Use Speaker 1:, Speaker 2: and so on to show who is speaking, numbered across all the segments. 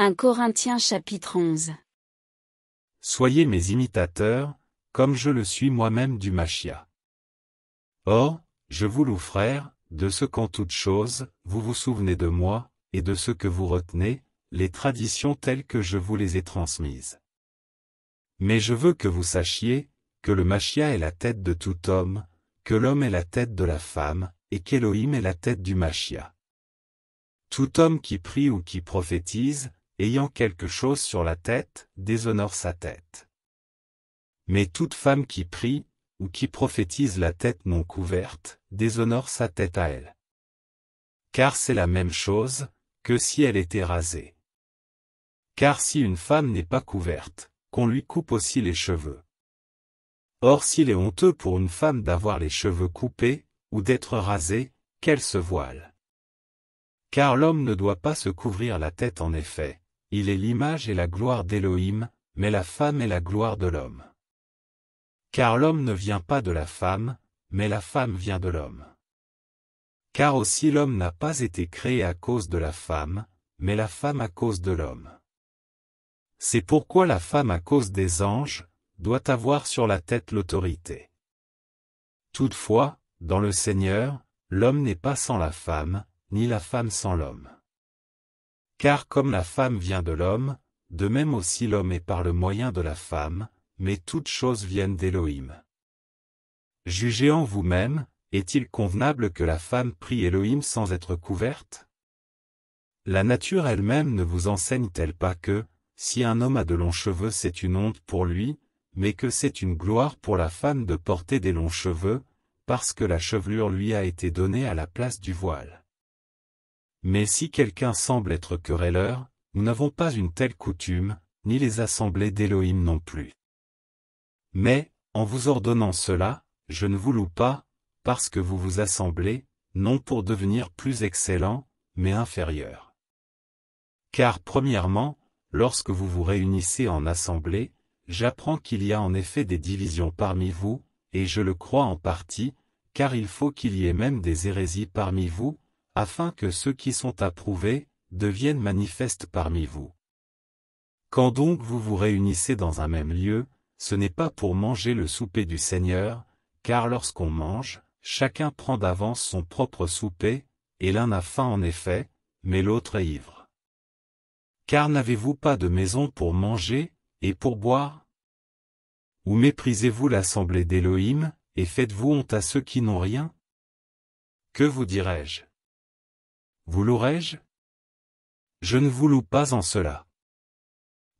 Speaker 1: 1 Corinthiens chapitre 11 Soyez mes imitateurs, comme je le suis moi-même du Machia. Or, je vous loue frères, de ce qu'en toute chose, vous vous souvenez de moi, et de ce que vous retenez, les traditions telles que je vous les ai transmises. Mais je veux que vous sachiez, que le Machia est la tête de tout homme, que l'homme est la tête de la femme, et qu'Élohim est la tête du Machia. Tout homme qui prie ou qui prophétise, ayant quelque chose sur la tête, déshonore sa tête. Mais toute femme qui prie, ou qui prophétise la tête non couverte, déshonore sa tête à elle. Car c'est la même chose, que si elle était rasée. Car si une femme n'est pas couverte, qu'on lui coupe aussi les cheveux. Or s'il est honteux pour une femme d'avoir les cheveux coupés, ou d'être rasée, qu'elle se voile. Car l'homme ne doit pas se couvrir la tête en effet, il est l'image et la gloire d'Élohim, mais la femme est la gloire de l'homme. Car l'homme ne vient pas de la femme, mais la femme vient de l'homme. Car aussi l'homme n'a pas été créé à cause de la femme, mais la femme à cause de l'homme. C'est pourquoi la femme à cause des anges, doit avoir sur la tête l'autorité. Toutefois, dans le Seigneur, l'homme n'est pas sans la femme, ni la femme sans l'homme. Car comme la femme vient de l'homme, de même aussi l'homme est par le moyen de la femme, mais toutes choses viennent d'Élohim. Jugez en vous-même, est-il convenable que la femme prie Elohim sans être couverte La nature elle-même ne vous enseigne-t-elle pas que, si un homme a de longs cheveux c'est une honte pour lui, mais que c'est une gloire pour la femme de porter des longs cheveux, parce que la chevelure lui a été donnée à la place du voile mais si quelqu'un semble être querelleur, nous n'avons pas une telle coutume, ni les assemblées d'Élohim non plus. Mais, en vous ordonnant cela, je ne vous loue pas, parce que vous vous assemblez, non pour devenir plus excellent, mais inférieur. Car premièrement, lorsque vous vous réunissez en assemblée, j'apprends qu'il y a en effet des divisions parmi vous, et je le crois en partie, car il faut qu'il y ait même des hérésies parmi vous, afin que ceux qui sont approuvés, deviennent manifestes parmi vous. Quand donc vous vous réunissez dans un même lieu, ce n'est pas pour manger le souper du Seigneur, car lorsqu'on mange, chacun prend d'avance son propre souper, et l'un a faim en effet, mais l'autre est ivre. Car n'avez-vous pas de maison pour manger, et pour boire Ou méprisez-vous l'assemblée d'Élohim, et faites-vous honte à ceux qui n'ont rien Que vous dirai-je vous louerai-je Je ne vous loue pas en cela.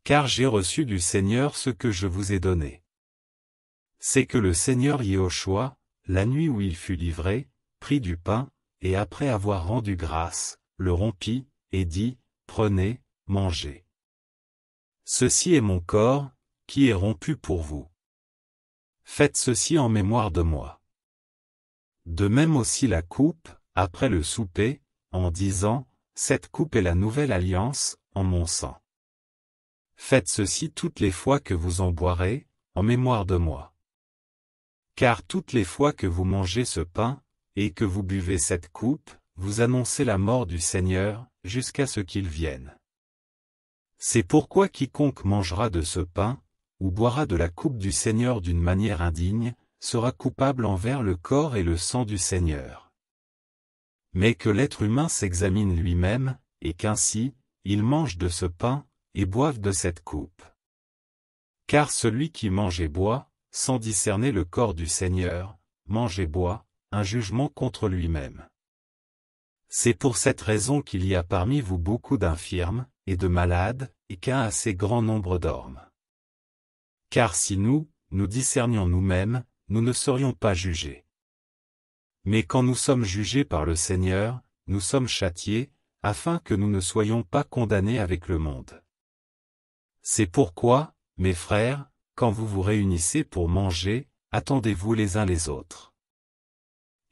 Speaker 1: Car j'ai reçu du Seigneur ce que je vous ai donné. C'est que le Seigneur choix, la nuit où il fut livré, prit du pain, et après avoir rendu grâce, le rompit, et dit, Prenez, mangez. Ceci est mon corps, qui est rompu pour vous. Faites ceci en mémoire de moi. De même aussi la coupe, après le souper, en disant, cette coupe est la nouvelle alliance, en mon sang. Faites ceci toutes les fois que vous en boirez, en mémoire de moi. Car toutes les fois que vous mangez ce pain, et que vous buvez cette coupe, vous annoncez la mort du Seigneur, jusqu'à ce qu'il vienne. C'est pourquoi quiconque mangera de ce pain, ou boira de la coupe du Seigneur d'une manière indigne, sera coupable envers le corps et le sang du Seigneur mais que l'être humain s'examine lui-même, et qu'ainsi, il mange de ce pain, et boive de cette coupe. Car celui qui mange et boit, sans discerner le corps du Seigneur, mange et boit, un jugement contre lui-même. C'est pour cette raison qu'il y a parmi vous beaucoup d'infirmes, et de malades, et qu'un assez grand nombre dorment. Car si nous, nous discernions nous-mêmes, nous ne serions pas jugés. Mais quand nous sommes jugés par le Seigneur, nous sommes châtiés, afin que nous ne soyons pas condamnés avec le monde. C'est pourquoi, mes frères, quand vous vous réunissez pour manger, attendez-vous les uns les autres.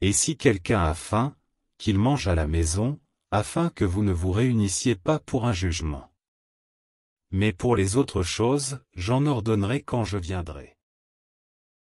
Speaker 1: Et si quelqu'un a faim, qu'il mange à la maison, afin que vous ne vous réunissiez pas pour un jugement. Mais pour les autres choses, j'en ordonnerai quand je viendrai.